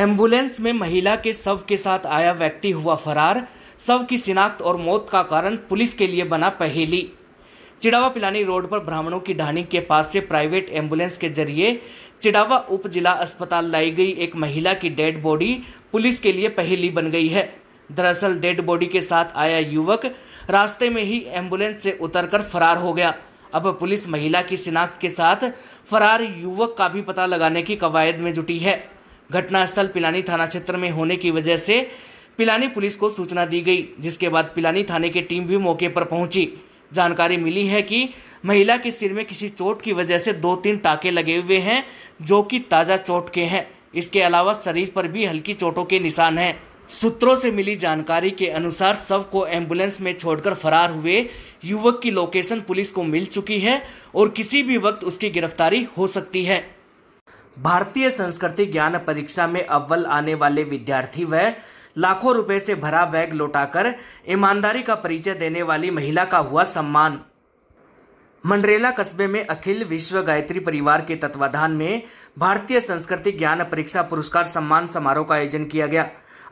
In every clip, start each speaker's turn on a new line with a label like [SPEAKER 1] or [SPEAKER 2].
[SPEAKER 1] ambulance में महिला के शव के साथ आया व्यक्ति हुआ फरार शव की शिनाख्त और मौत का कारण पुलिस के लिए बना पहेली चिड़ावा पिलानी रोड पर ब्राह्मणों की ढाणी के पास से प्राइवेट एम्बुलेंस के जरिए चिड़ावा उप जिला अस्पताल लाई गई एक महिला की डेड बॉडी पुलिस के लिए पहेली बन गई है दरअसल डेड बॉडी के साथ आया युवक रास्ते में ही एम्बुलेंस से उतरकर फरार हो गया अब पुलिस महिला की शिनाख्त के साथ फरार युवक का भी पता लगाने की कवायद में जुटी है घटनास्थल पिलानी थाना क्षेत्र में होने की वजह से पिलानी पुलिस को सूचना दी गई जिसके बाद पिलानी थाने की टीम भी मौके पर पहुंची जानकारी मिली है कि महिला के सिर में किसी चोट की वजह से दो तीन टाके लगे हुए हैं जो कि ताज़ा चोट के हैं इसके अलावा शरीर पर भी हल्की चोटों के निशान हैं सूत्रों से मिली जानकारी के अनुसार सब को एम्बुलेंस में छोड़कर फरार हुए युवक की लोकेशन पुलिस को मिल चुकी है और किसी भी वक्त उसकी गिरफ्तारी हो सकती है भारतीय संस्कृति ज्ञान परीक्षा में अव्वल आने वाले विद्यार्थी व लाखों रुपए से भरा बैग लौटाकर ईमानदारी का परिचय देने वाली महिला का हुआ सम्मान मंडरेला कस्बे में अखिल विश्व गायत्री परिवार के तत्वाधान में भारतीय संस्कृति ज्ञान परीक्षा पुरस्कार सम्मान समारोह का आयोजन किया गया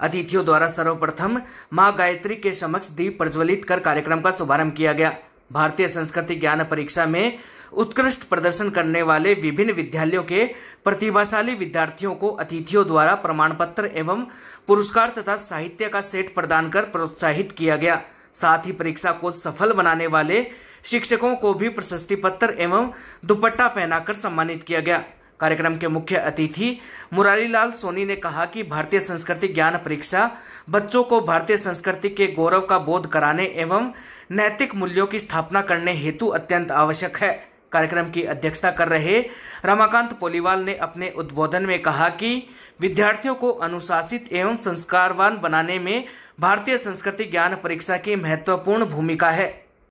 [SPEAKER 1] अतिथियों द्वारा सर्वप्रथम माँ गायत्री के समक्ष दीप प्रज्वलित कर कार्यक्रम का शुभारंभ किया गया भारतीय संस्कृति ज्ञान परीक्षा में उत्कृष्ट प्रदर्शन करने वाले विभिन्न विद्यालयों के प्रतिभाशाली विद्यार्थियों को अतिथियों द्वारा प्रमाण पत्र एवं पुरस्कार तथा साहित्य का सेट प्रदान कर प्रोत्साहित किया गया साथ ही परीक्षा को सफल बनाने वाले शिक्षकों को भी प्रशस्ति पत्र एवं दुपट्टा पहनाकर सम्मानित किया गया कार्यक्रम के मुख्य अतिथि मुरारीलाल सोनी ने कहा कि भारतीय संस्कृति ज्ञान परीक्षा बच्चों को भारतीय संस्कृति के गौरव का बोध कराने एवं नैतिक मूल्यों की स्थापना करने हेतु अत्यंत आवश्यक है कार्यक्रम की अध्यक्षता कर रहे रमाकांत पोलीवाल ने अपने उद्बोधन में कहा कि विद्यार्थियों को अनुशासित एवं संस्कारवान बनाने में भारतीय संस्कृति ज्ञान परीक्षा की महत्वपूर्ण भूमिका है